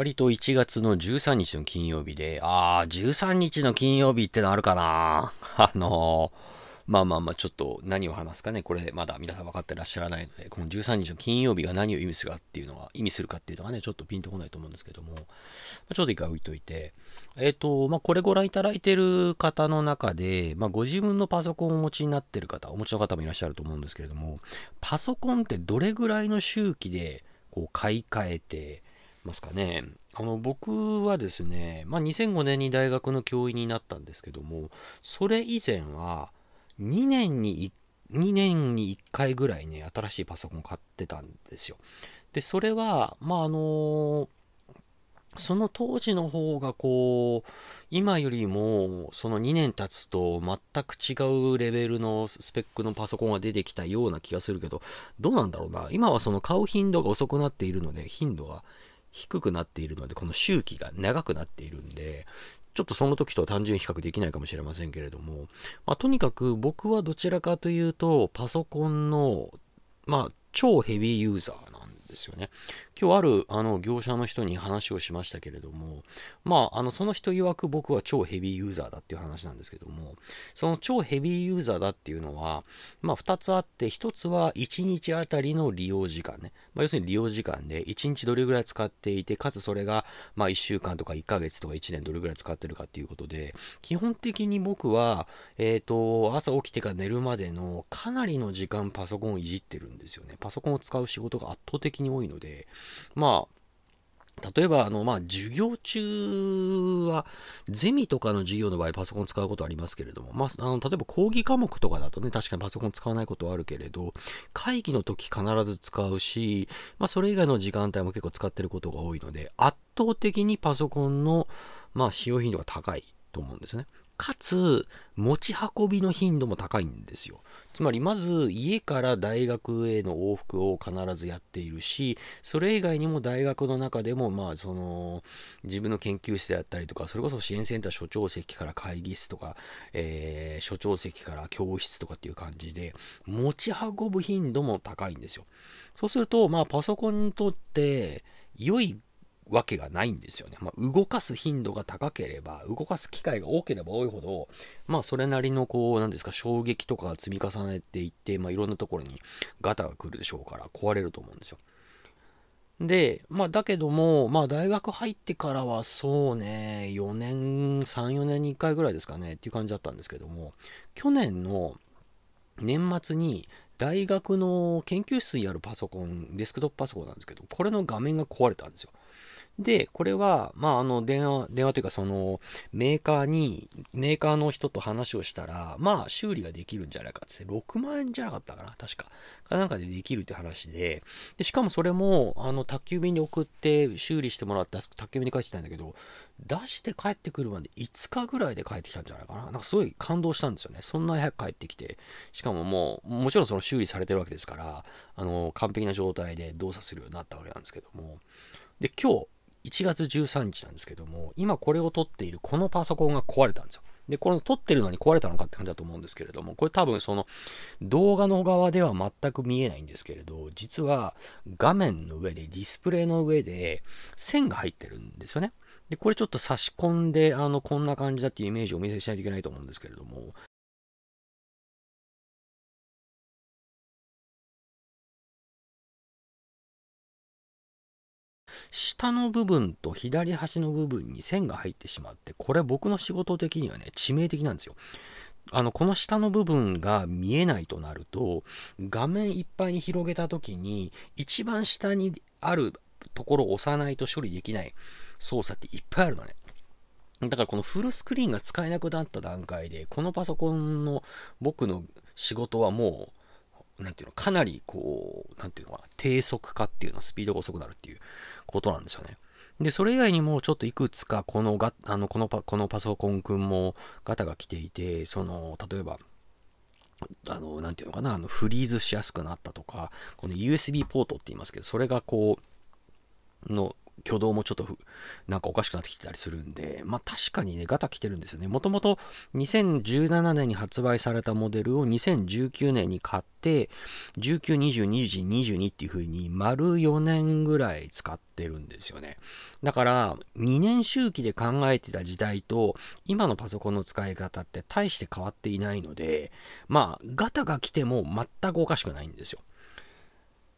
割と1月の13日の金曜日で、あー、13日の金曜日ってのあるかな あのー、まあまあまあ、ちょっと何を話すかね、これまだ皆さん分かってらっしゃらないので、この13日の金曜日が何を意味するかっていうのは、意味するかっていうのがね、ちょっとピンとこないと思うんですけども、ちょっと一回置いといて、えっ、ー、と、まあ、これご覧いただいてる方の中で、まあ、ご自分のパソコンをお持ちになってる方、お持ちの方もいらっしゃると思うんですけれども、パソコンってどれぐらいの周期で、こう買い替えて、ますかね。あの僕はですね、まあ、2005年に大学の教員になったんですけども、それ以前は2年に 1, 2年に1回ぐらいね、新しいパソコン買ってたんですよ。で、それは、まあ、あのその当時の方がこう、今よりもその2年経つと全く違うレベルのスペックのパソコンが出てきたような気がするけど、どうなんだろうな。今はその買う頻度が遅くなっているので、頻度が低くなっているので、この周期が長くなっているんで、ちょっとその時と単純比較できないかもしれませんけれども、まあ、とにかく僕はどちらかというと、パソコンの、まあ、超ヘビーユーザーなんですよね。今日あるあの業者の人に話をしましたけれども、まあ、あのその人曰く僕は超ヘビーユーザーだっていう話なんですけども、その超ヘビーユーザーだっていうのは、まあ、2つあって、1つは1日あたりの利用時間ね、まあ、要するに利用時間で1日どれぐらい使っていて、かつそれがまあ1週間とか1ヶ月とか1年どれぐらい使ってるかっていうことで、基本的に僕は、えっ、ー、と、朝起きてから寝るまでのかなりの時間パソコンをいじってるんですよね。パソコンを使う仕事が圧倒的に多いので、まあ、例えば、あの、まあ、授業中は、ゼミとかの授業の場合、パソコン使うことありますけれども、まあ、あの、例えば講義科目とかだとね、確かにパソコン使わないことはあるけれど、会議の時必ず使うし、まあ、それ以外の時間帯も結構使ってることが多いので、圧倒的にパソコンの、まあ、使用頻度が高いと思うんですね。かつ、持ち運びの頻度も高いんですよ。つまり、まず家から大学への往復を必ずやっているし、それ以外にも大学の中でも、まあ、その、自分の研究室であったりとか、それこそ支援センター所長席から会議室とか、えー、所長席から教室とかっていう感じで、持ち運ぶ頻度も高いんですよ。そうすると、まあ、パソコンにとって、良いわけがないんですよね。まあ、動かす頻度が高ければ、動かす機会が多ければ多いほど、まあ、それなりの、こう、なんですか、衝撃とか積み重ねていって、まあ、いろんなところにガタが来るでしょうから、壊れると思うんですよ。で、まあ、だけども、まあ、大学入ってからは、そうね、4年、3、4年に1回ぐらいですかね、っていう感じだったんですけども、去年の年末に、大学の研究室にあるパソコン、デスクトップパソコンなんですけど、これの画面が壊れたんですよ。で、これは、まあ、あの、電話、電話というか、その、メーカーに、メーカーの人と話をしたら、まあ、修理ができるんじゃないかって、6万円じゃなかったかな、確か。かなんかでできるって話で、で、しかもそれも、あの、宅急便に送って、修理してもらって、宅急便に帰ってきたんだけど、出して帰ってくるまで5日ぐらいで帰ってきたんじゃないかな。なんかすごい感動したんですよね。そんな早く帰ってきて、しかももう、もちろんその修理されてるわけですから、あの、完璧な状態で動作するようになったわけなんですけども、で、今日、1月13日なんですけども、今これを撮っているこのパソコンが壊れたんですよ。で、この撮ってるのに壊れたのかって感じだと思うんですけれども、これ多分その動画の側では全く見えないんですけれど、実は画面の上で、ディスプレイの上で線が入ってるんですよね。で、これちょっと差し込んで、あの、こんな感じだっていうイメージをお見せしないといけないと思うんですけれども、下の部分と左端の部分に線が入ってしまって、これ僕の仕事的にはね、致命的なんですよ。あの、この下の部分が見えないとなると、画面いっぱいに広げた時に、一番下にあるところを押さないと処理できない操作っていっぱいあるのね。だからこのフルスクリーンが使えなくなった段階で、このパソコンの僕の仕事はもうなんていうの、かなりこう、なんていうのかな、低速化っていうのはスピードが遅くなるっていうことなんですよね。で、それ以外にもちょっといくつかこのが、あの、このパ、このパソコンくんもガタが来ていて、その、例えば、あの、なんていうのかな、あの、フリーズしやすくなったとか、この USB ポートって言いますけど、それがこう、の挙動もちょっとなんかおかしくなってきたりするんで、まあ確かにね、ガタ来てるんですよね。もともと2017年に発売されたモデルを2019年に買って、19、20、21、22っていう風に丸4年ぐらい使ってるんですよね。だから2年周期で考えてた時代と今のパソコンの使い方って大して変わっていないので、まあガタが来ても全くおかしくないんですよ。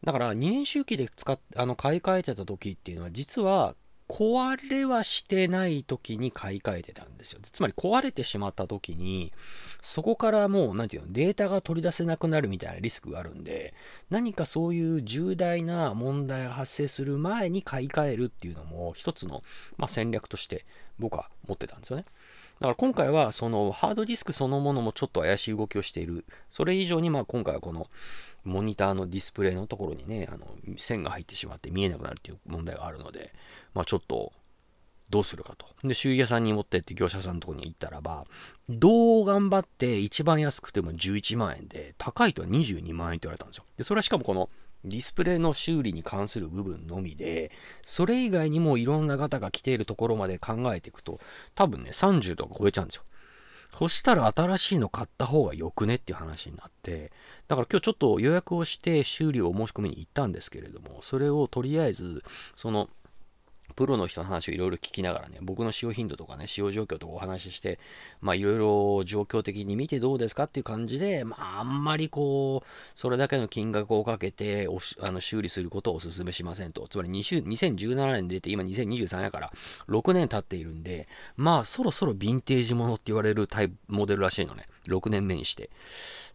だから2年周期で使っあの買い替えてた時っていうのは実は壊れはしてない時に買い替えてたんですよ。つまり壊れてしまった時に、そこからもう、なんていうの、データが取り出せなくなるみたいなリスクがあるんで、何かそういう重大な問題が発生する前に買い替えるっていうのも、一つの、まあ、戦略として僕は持ってたんですよね。だから今回は、そのハードディスクそのものもちょっと怪しい動きをしている。それ以上に、まあ今回はこの、モニターのディスプレイのところにね、あの線が入ってしまって見えなくなるっていう問題があるので、まあ、ちょっとどうするかと。で、修理屋さんに持ってって業者さんのとこに行ったらば、どう頑張って一番安くても11万円で、高いとは22万円って言われたんですよ。で、それはしかもこのディスプレイの修理に関する部分のみで、それ以外にもいろんな方が来ているところまで考えていくと、多分ね、30度か超えちゃうんですよ。そしたら新しいの買った方がよくねっていう話になって、だから今日ちょっと予約をして修理を申し込みに行ったんですけれども、それをとりあえず、その、プロの人の話をいろいろ聞きながらね、僕の使用頻度とかね、使用状況とかお話しして、まあいろいろ状況的に見てどうですかっていう感じで、まああんまりこう、それだけの金額をかけておあの修理することをお勧めしませんと。つまり2017年出て今2023やから6年経っているんで、まあそろそろヴィンテージものって言われるタイプ、モデルらしいのね。6年目にして。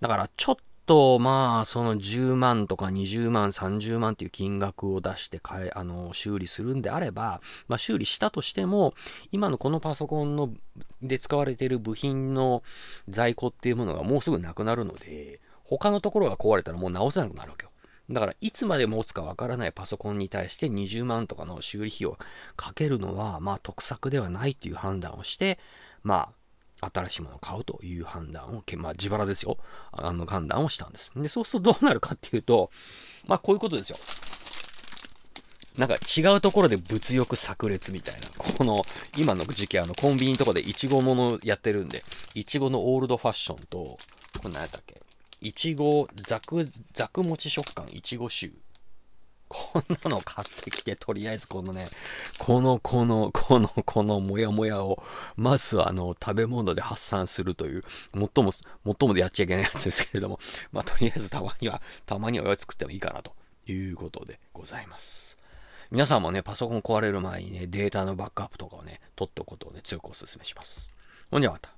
だからちょっと、まあ、その10万とか20万、30万っていう金額を出して買い、あの、修理するんであれば、まあ、修理したとしても、今のこのパソコンの、で使われている部品の在庫っていうものがもうすぐなくなるので、他のところが壊れたらもう直せなくなるわけよ。だから、いつまで持つかわからないパソコンに対して20万とかの修理費をかけるのは、まあ、得策ではないという判断をして、まあ、新しいものを買うという判断を、まあ、自腹ですよ。あの、判断をしたんです。で、そうするとどうなるかっていうと、まあ、こういうことですよ。なんか違うところで物欲炸裂みたいな。この、今の時期、あの、コンビニとかでイチゴものやってるんで、イチゴのオールドファッションと、これ何やったっけいちご、ザク、ザクもち食感、いちごシュー。こんなの買ってきて、とりあえずこのね、この、この、この、このもやもやを、まずあの、食べ物で発散するという、最も、最もでやっちゃいけないやつですけれども、まあ、とりあえずたまには、たまにはおやつってもいいかなということでございます。皆さんもね、パソコン壊れる前にね、データのバックアップとかをね、取っておくことをね、強くお勧めします。ほんじゃまた。